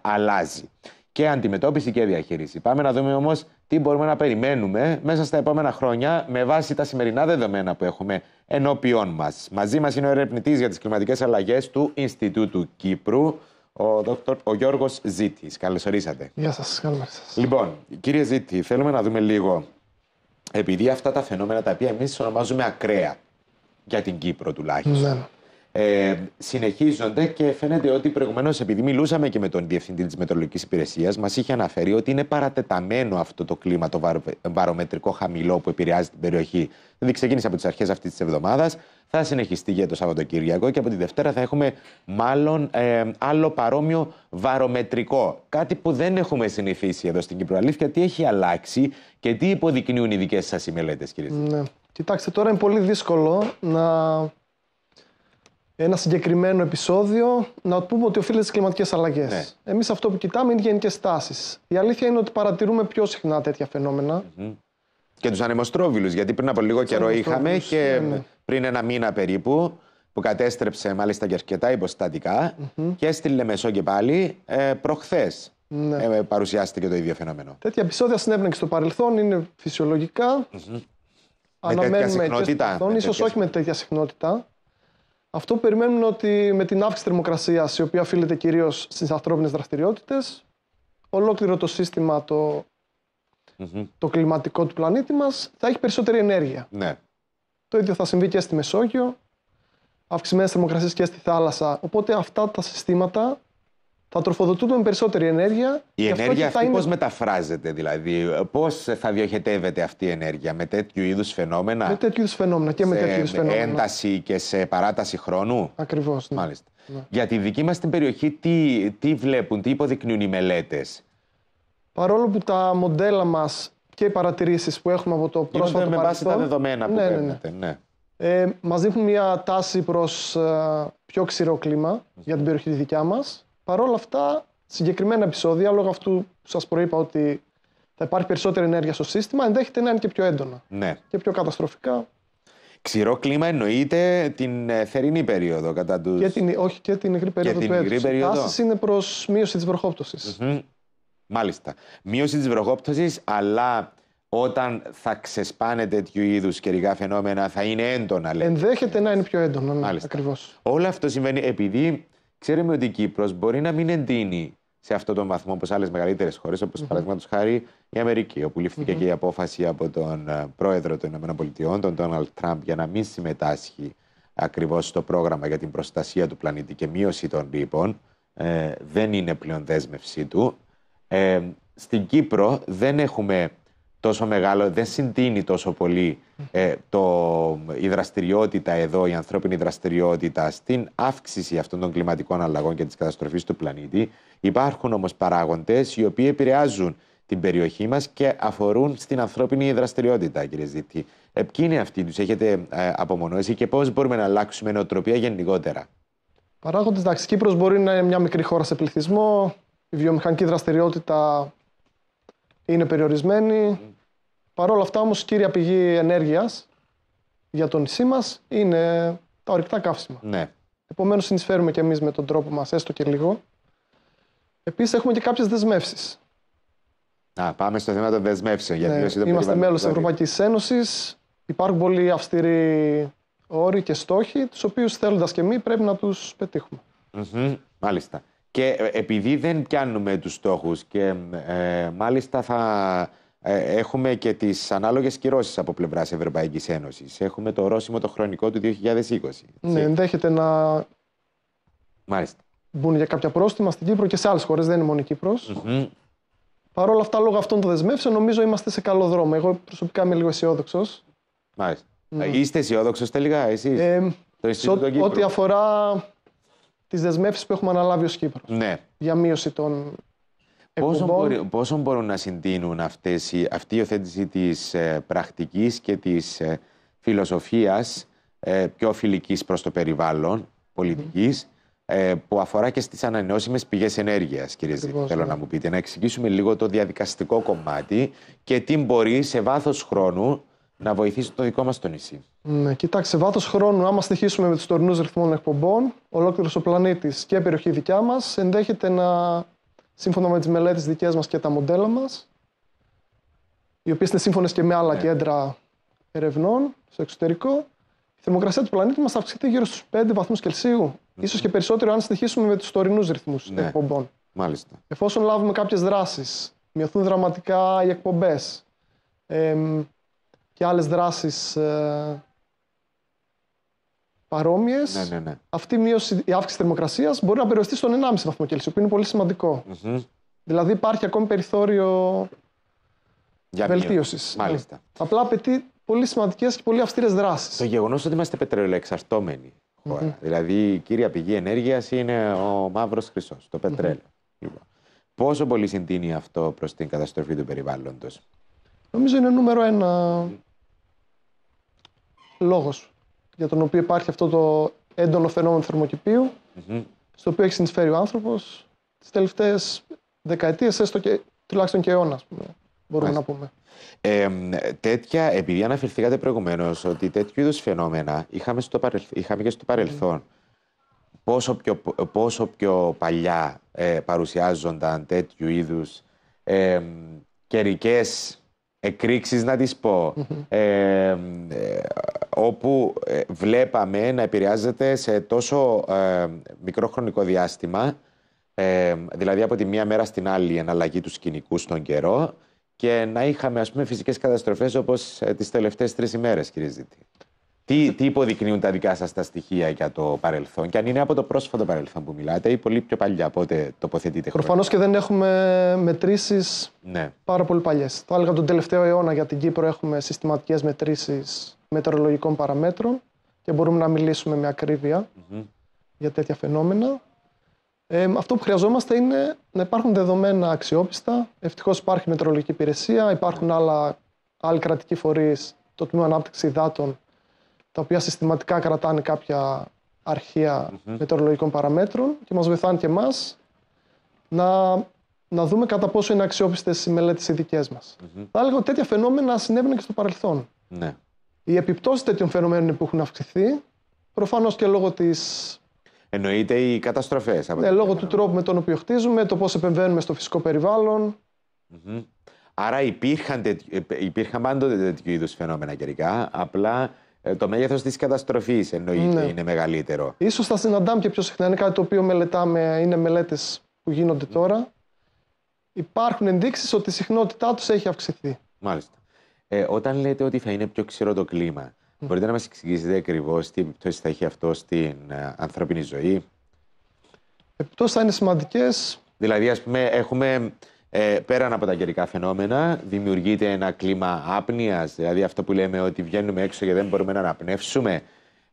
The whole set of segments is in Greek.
αλλάζει. Και αντιμετώπιση και διαχείριση. Πάμε να δούμε όμως τι μπορούμε να περιμένουμε μέσα στα επόμενα χρόνια με βάση τα σημερινά δεδομένα που έχουμε ενώπιον μας. Μαζί μας είναι ο ερευνητής για τις κλιματικές αλλαγές του Ινστιτούτου Κύπρου, ο, δόκτωρ, ο Γιώργος Ζήτης. Καλώς ορίσατε. Γεια σας, καλημέρα σας. Λοιπόν, κύριε Ζήτη, θέλουμε να δούμε λίγο, επειδή αυτά τα φαινόμενα τα οποία εμείς ονομάζουμε ακραία, για την Κύπρο τουλάχιστον, ναι. ναι ε, συνεχίζονται και φαίνεται ότι προηγουμένως, επειδή μιλούσαμε και με τον Διευθυντή της Μετρολογική Υπηρεσίας, μας είχε αναφέρει ότι είναι παρατεταμένο αυτό το κλίμα, το βαρο, βαρομετρικό χαμηλό που επηρεάζει την περιοχή. Δηλαδή, ξεκίνησε από τις αρχές αυτής της εβδομάδας, θα συνεχιστεί για το Σαββατοκύριακο και από τη Δευτέρα θα έχουμε μάλλον ε, άλλο παρόμοιο βαρομετρικό. Κάτι που δεν έχουμε συνηθίσει εδώ στην Κύπρο. Αλήθεια, τι έχει αλλάξει και τι υποδεικνύουν οι δικές σας οι μελέτες, κύριε Ναι. Κοιτάξτε, τώρα είναι πολύ δύσκολο να ένα συγκεκριμένο επεισόδιο, να πούμε ότι οφείλεται στις κλιματικές αλλαγές. Ναι. Εμείς αυτό που κοιτάμε είναι γενικές τάσεις. Η αλήθεια είναι ότι παρατηρούμε πιο συχνά τέτοια Και τους ανεμοστρόβιλους, γιατί πριν από λίγο καιρό είχαμε και ναι, ναι. πριν ένα μήνα περίπου που κατέστρεψε μάλιστα και αρκετά και έστειλε μεσό και πάλι ε, προχθές. Ναι. Ε, παρουσιάστηκε το ίδιο φαινόμενο. Τέτοια επεισόδια συνέβαιναν και στο παρελθόν, είναι φυσιολογικά. Mm-hmm. Αναμένουμε τέτοια συχνότητα. Ίσως όχι με τέτοια συχνότητα. Αυτό που περιμένουμε ότι με την αύξηση θερμοκρασίας, η οποία οφείλεται κυρίως στις ανθρώπινες δραστηριότητες, ολόκληρο το σύστημα, το, το κλιματικό του πλανήτη μας, θα έχει περισσότερη ενέργεια. Ναι. Το ίδιο θα συμβεί και στη Μεσόγειο, αυξημένες θερμοκρασίες και στη θάλασσα. Οπότε αυτά τα συστήματα θα τροφοδοτούν με περισσότερη ενέργεια. Η ενέργεια αυτή πώς μεταφράζεται δηλαδή, Πώς θα διοχετεύεται αυτή η ενέργεια με τέτοιου είδους φαινόμενα. Με τέτοιους είδου φαινόμενα και σε με τέτοιου είδου φαινόμενα. ένταση και σε παράταση χρόνου. Ακριβώς. Ναι. Μάλιστα. Ναι. Για τη δική μας την περιοχή τι, τι βλέπουν, τι υποδεικνύουν οι μελέτες. Παρόλο που τα μοντέλα μας και οι παρατηρήσεις που έχουμε από το πρόσφατο με παρελθόν... με βάση τα δεδομένα που ναι, ναι, ναι, παίρνετε. ναι. Ε, μας δείχνουν μια τάση προς ε, πιο ξηρό κλίμα για την περιοχή τη δικιά μας. Παρ' όλα αυτά, συγκεκριμένα επεισόδια, λόγω αυτού που σας προείπα ότι θα υπάρχει περισσότερη ενέργεια στο σύστημα, ενδέχεται να είναι και πιο έντονα ναι. και πιο καταστροφικά. Ξηρό κλίμα εννοείται την ε, θερινή περίοδο κατά τους... όχι και την υγρή περίοδο και του περίοδο. Η τάση είναι προς μείωση της βροχόπτωσης. Μάλιστα. Μείωση της βροχόπτωσης, αλλά όταν θα ξεσπάνε τέτοιου είδους καιρικά φαινόμενα θα είναι έντονα. Λέτε. Ενδέχεται να είναι πιο έντονα, ναι, ακριβώς. Όλο αυτό συμβαίνει επειδή ξέρουμε ότι η Κύπρος μπορεί να μην εντείνει σε αυτόν τον βαθμό όπως άλλες μεγαλύτερες χώρες, όπως mm-hmm. χάρη η Αμερική, όπου ληφθηκε και η απόφαση από τον ε, πρόεδρο των ΗΠΑ, τον Ντόναλτ Τραμπ, για να μην συμμετάσχει ακριβώς στο πρόγραμμα για την προστασία του πλανήτη και μείωση των ρήπων. Ε, δεν είναι πλέον δέσμευσή του. Ε, στην Κύπρο δεν έχουμε τόσο μεγάλο, δεν συντείνει τόσο πολύ ε, το, η δραστηριότητα εδώ, η ανθρώπινη δραστηριότητα στην αύξηση αυτών των κλιματικών αλλαγών και της καταστροφής του πλανήτη. Υπάρχουν όμως παράγοντες οι οποίοι επηρεάζουν την περιοχή μας και αφορούν στην ανθρώπινη δραστηριότητα, κύριε Ζήτη. Ε, ποιοι είναι αυτοί, τους έχετε ε, απομονώσει και πώς μπορούμε να αλλάξουμε νοοτροπία γενικότερα. Παράγοντες, εντάξει, Κύπρος μπορεί να είναι μια μικρή χώρα σε πληθυσμό, η βιομηχανική δραστηριότητα είναι περιορισμένη. Παρ' όλα αυτά όμως η κύρια πηγή ενέργειας για το νησί μας είναι τα ορυκτά καύσιμα. Ναι. Επομένως συνεισφέρουμε και εμείς με τον τρόπο μας, έστω και λίγο. Επίσης έχουμε και κάποιες δεσμεύσεις. Να, πάμε στο θέμα των δεσμεύσεων. Γιατί ναι, είμαστε μέλο μέλος της δηλαδή. Ευρωπαϊκής Ένωσης. Υπάρχουν πολύ αυστηροί όροι και στόχοι, τους οποίους θέλοντας και εμείς πρέπει να τους πετύχουμε. Mm -hmm. Μάλιστα. Και ε, επειδή δεν πιάνουμε τους στόχους και ε, μάλιστα θα ε, έχουμε και τις ανάλογες κυρώσεις από πλευράς Ευρωπαϊκής Ένωσης. Έχουμε το ορόσημο το χρονικό του 2020. Ναι, ενδέχεται να μάλιστα. μπουν για κάποια πρόστιμα στην Κύπρο και σε άλλες χώρες, δεν είναι μόνο η Κύπρος. Mm -hmm. Παρ' όλα αυτά, λόγω αυτών των δεσμεύσεων, νομίζω είμαστε σε καλό δρόμο. Εγώ προσωπικά είμαι λίγο αισιόδοξος. Μάλιστα. Mm. Είστε αισιόδοξος τελικά, εσείς. Ε, Ό,τι αφορά τις δεσμεύσεις που έχουμε αναλάβει ως Κύπρος. Ναι. Για μείωση των. Πόσο, μπορεί, πόσο μπορούν να συντείνουν αυτή η υιοθέτηση της ε, πρακτικής και της ε, φιλοσοφίας ε, πιο φιλικής προς το περιβάλλον πολιτικής ε, που αφορά και στις ανανεώσιμες πηγές ενέργειας, κύριε Ζήτη, θέλω ναι. να μου πείτε. Να εξηγήσουμε λίγο το διαδικαστικό κομμάτι και τι μπορεί σε βάθος χρόνου να βοηθήσει το δικό μας το νησί. Ναι, κοιτάξτε, βάθος χρόνου, άμα στοιχήσουμε με τους τωρινούς ρυθμών εκπομπών, ολόκληρος ο πλανήτης και η περιοχή δικιά μας ενδέχεται να, σύμφωνα με τις μελέτες δικές μας και τα μοντέλα μας, οι οποίες είναι σύμφωνες και με άλλα ναι. κέντρα ερευνών στο εξωτερικό, η θερμοκρασία του πλανήτη μας θα αυξηθεί γύρω στους 5 βαθμούς Κελσίου, mm. και περισσότερο αν στοιχήσουμε με τους τωρινούς ρυθμούς ναι. εκπομπών. Μάλιστα. Εφόσον λάβουμε κάποιες δράσεις, μειωθούν δραματικά οι εκπομπές, και άλλες δράσεις ε, παρόμοιες, ναι, ναι, ναι. αυτή η, μείωση, η αύξηση θερμοκρασίας μπορεί να περιοριστεί στον 1,5 βαθμό Κελσίου, που είναι πολύ Δηλαδή υπάρχει ακόμη περιθώριο βελτίωση. βελτίωσης. Μάλιστα. Ναι. Απλά απαιτεί πολύ σημαντικές και πολύ αυστηρές δράσεις. Το γεγονός ότι είμαστε πετρελαιοεξαρτώμενοι Δηλαδή η κύρια πηγή ενέργειας είναι ο μαύρος χρυσός, το πετρέλαιο. Mm-hmm. Πόσο πολύ συντείνει αυτό προς την καταστροφή του περιβάλλοντος. Νομίζω είναι νούμερο ένα Λόγος για τον οποίο υπάρχει αυτό το έντονο φαινόμενο θερμοκηπίου, στο οποίο έχει συνεισφέρει ο άνθρωπος τις τελευταίες δεκαετίες, έστω και τουλάχιστον και αιώνας, μπορούμε να πούμε. Ε, τέτοια, επειδή αναφερθήκατε προηγουμένως ότι τέτοιου είδους φαινόμενα είχαμε, στο παρελθ, είχαμε και στο παρελθόν. Πόσο, πιο, πόσο πιο παλιά ε, παρουσιάζονταν τέτοιου είδους ε, καιρικές εκρήξεις να τις πω, ε, όπου ε, βλέπαμε να επηρεάζεται σε τόσο ε, μικρό χρονικό διάστημα, ε, δηλαδή από τη μία μέρα στην άλλη η εναλλαγή του σκηνικού στον καιρό και να είχαμε ας πούμε φυσικές καταστροφές όπως ε, τις τελευταίες τρεις ημέρες κύριε Ζήτη. Τι, τι υποδεικνύουν τα δικά σας τα στοιχεία για το παρελθόν, και αν είναι από το πρόσφατο παρελθόν που μιλάτε ή πολύ πιο παλιά, πότε τοποθετείτε. Προφανώς και δεν έχουμε μετρήσεις ναι. πάρα πολύ παλιές. Θα έλεγα τον τελευταίο αιώνα για την Κύπρο έχουμε συστηματικές μετρήσεις μετεωρολογικών παραμέτρων και μπορούμε να μιλήσουμε με ακρίβεια mm-hmm. για τέτοια φαινόμενα. Ε, αυτό που χρειαζόμαστε είναι να υπάρχουν δεδομένα αξιόπιστα. Ευτυχώς υπάρχει μετρολογική υπηρεσία, υπάρχουν άλλα, άλλοι κρατικοί φορείς, το Τμήμα Ανάπτυξης Υδάτων τα οποία συστηματικά κρατάνε κάποια αρχεία mm-hmm. μετεωρολογικών παραμέτρων και μας βοηθάνε και εμάς να, να δούμε κατά πόσο είναι αξιόπιστες οι μελέτες οι δικές μας. Mm-hmm. Θα έλεγα ότι τέτοια φαινόμενα συνέβαιναν και στο παρελθόν. Ναι. Οι επιπτώσεις τέτοιων φαινομένων που έχουν αυξηθεί, προφανώς και λόγω της... Εννοείται οι καταστροφές. Ναι, λόγω του τρόπου με τον οποίο χτίζουμε, το πώς επεμβαίνουμε στο φυσικό περιβάλλον. Mm-hmm. Άρα υπήρχαν, ε, υπήρχαν πάντοτε τέτοιου είδους φαινόμενα καιρικά, απλά ε, το μέγεθος της καταστροφής εννοείται ναι. είναι μεγαλύτερο. σω θα συναντάμε και πιο συχνά. Είναι κάτι το οποίο μελετάμε, είναι μελέτες που γίνονται τώρα. Υπάρχουν ενδείξεις ότι η συχνότητά τους έχει αυξηθεί. Μάλιστα. Ε, όταν λέτε ότι θα είναι πιο ξηρό το κλίμα, μπορείτε να μας εξηγήσετε ακριβώς τι επιπτώσεις θα έχει αυτό στην ε, ανθρώπινη ζωή. Επιπτώσεις θα είναι σημαντικές. Δηλαδή, ας πούμε, έχουμε ε, πέραν από τα καιρικά φαινόμενα, δημιουργείται ένα κλίμα άπνοιας, δηλαδή αυτό που λέμε ότι βγαίνουμε έξω και δεν μπορούμε να αναπνεύσουμε.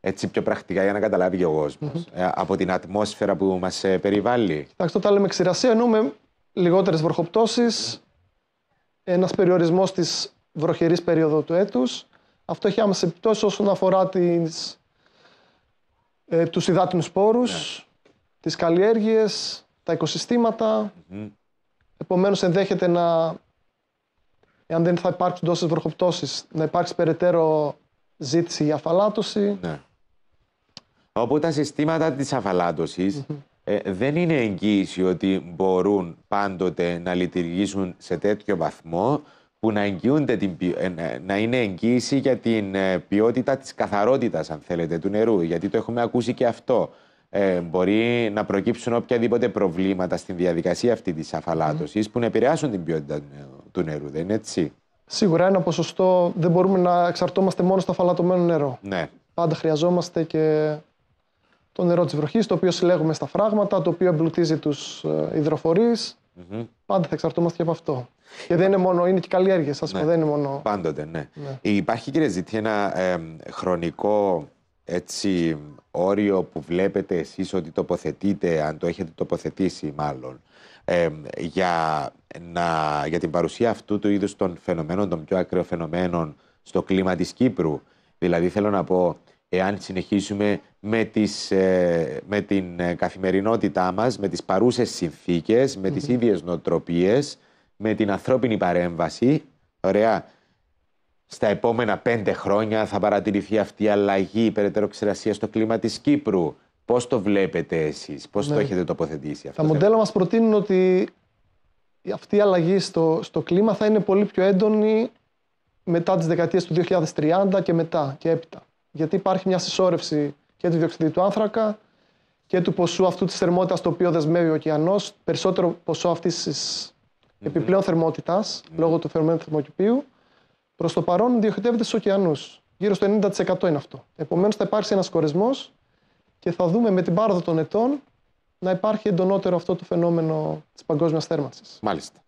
Έτσι πιο πρακτικά για να καταλάβει και ο κοσμο ε, από την ατμόσφαιρα που μας ε, περιβάλλει. Κοιτάξτε, όταν λέμε ξηρασία, εννοούμε λιγότερες βροχοπτώσεις, ένας περιορισμός της βροχερής περίοδο του έτους. Αυτό έχει άμεση επιπτώσεις όσον αφορά ε, τους υδάτινους σπόρους, ναι. τις καλλιέργειες, τα οικοσυστηματα Επομένως ενδέχεται να, εάν δεν θα υπάρξουν τόσες βροχοπτώσεις, να υπάρξει περαιτέρω ζήτηση για αφαλάτωση. Ναι. Όπου τα συστήματα της αφαλατωσης ε, δεν είναι εγγύηση ότι μπορούν πάντοτε να λειτουργήσουν σε τέτοιο βαθμό που να, την, ε, να είναι εγγύηση για την ε, ποιότητα της καθαρότητας, αν θέλετε, του νερού. Γιατί το έχουμε ακούσει και αυτό ε, μπορεί να προκύψουν οποιαδήποτε προβλήματα στην διαδικασία αυτή της αφαλάτωσης που να επηρεάσουν την ποιότητα του νερού, δεν είναι έτσι. Σίγουρα ένα ποσοστό δεν μπορούμε να εξαρτώμαστε μόνο στο αφαλατωμένο νερό. Ναι. Πάντα χρειαζόμαστε και το νερό της βροχής, το οποίο συλλέγουμε στα φράγματα, το οποίο εμπλουτίζει τους ε, υδροφορείς. Πάντα θα εξαρτώμαστε και από αυτό. Και δεν είναι μόνο, είναι και καλλιέργεια σας ναι. πούμε. Δεν είναι μόνο. Πάντοτε, ναι. ναι. Υπάρχει, κύριε Ζήτη, ένα ε, χρονικό έτσι όριο που βλέπετε εσείς ότι τοποθετείτε, αν το έχετε τοποθετήσει μάλλον, ε, για, να, για την παρουσία αυτού του είδους των φαινομένων, των πιο ακραίων φαινομένων στο κλίμα της Κύπρου. Δηλαδή θέλω να πω, εάν συνεχίσουμε με, τις, ε, με την ε, καθημερινότητά μας, με τις παρούσες συνθήκες, με τις ίδιες νοτροπίες με την ανθρώπινη παρέμβαση, ωραία, στα επόμενα πέντε χρόνια θα παρατηρηθεί αυτή η αλλαγή περαιτέρω ξηρασία στο κλίμα της Κύπρου. Πώς το βλέπετε εσείς, πώς το ναι. έχετε τοποθετήσει αυτό. Τα μοντέλα μας προτείνουν ότι αυτή η αλλαγή στο, στο κλίμα θα είναι πολύ πιο έντονη μετά τις δεκαετίες του 2030 και μετά και έπειτα. Γιατί υπάρχει μια συσσόρευση και του διοξιδίου του άνθρακα και του ποσού αυτού της θερμότητας το οποίο δεσμεύει ο ωκεανός, περισσότερο ποσό αυτής της επιπλέον θερμοτητα λόγω του φαινομένου θερμοκηπίου. Προς το παρόν διοχετεύεται στους ωκεανούς. Γύρω στο 90% είναι αυτό. Επομένως θα υπάρξει ένας κορεσμός και θα δούμε με την πάροδο των ετών να υπάρχει εντονότερο αυτό το φαινόμενο της παγκόσμιας θέρμανσης. Μάλιστα.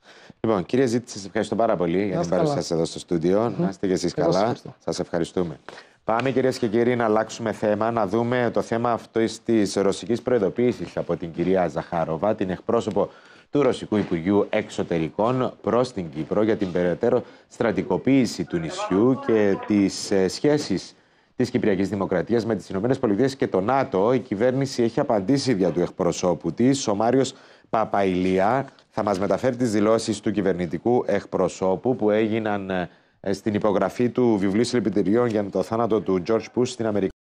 Λοιπόν, κύριε Ζήτη, σας ευχαριστώ πάρα πολύ για την παρουσία σας εδώ στο στούντιο. Mm-hmm. Να είστε και εσείς καλά. Σας ευχαριστούμε. Πάμε κυρίες και κύριοι να αλλάξουμε θέμα, να δούμε το θέμα αυτή της ρωσικής προειδοποίησης από την κυρία Ζαχάροβα, την εκπρόσωπο του Ρωσικού Υπουργείου Εξωτερικών προς την Κύπρο για την περαιτέρω στρατικοποίηση του νησιού και τις ε, σχέσεις της Κυπριακής Δημοκρατίας με τις ΗΠΑ και το ΝΑΤΟ. Η κυβέρνηση έχει απαντήσει δια του εκπροσώπου της. Ο Μάριος Παπαϊλία θα μας μεταφέρει τις δηλώσεις του κυβερνητικού εκπροσώπου που έγιναν ε, στην υπογραφή του βιβλίου συλληπιτηριών για το θάνατο του George Bush στην Αμερική.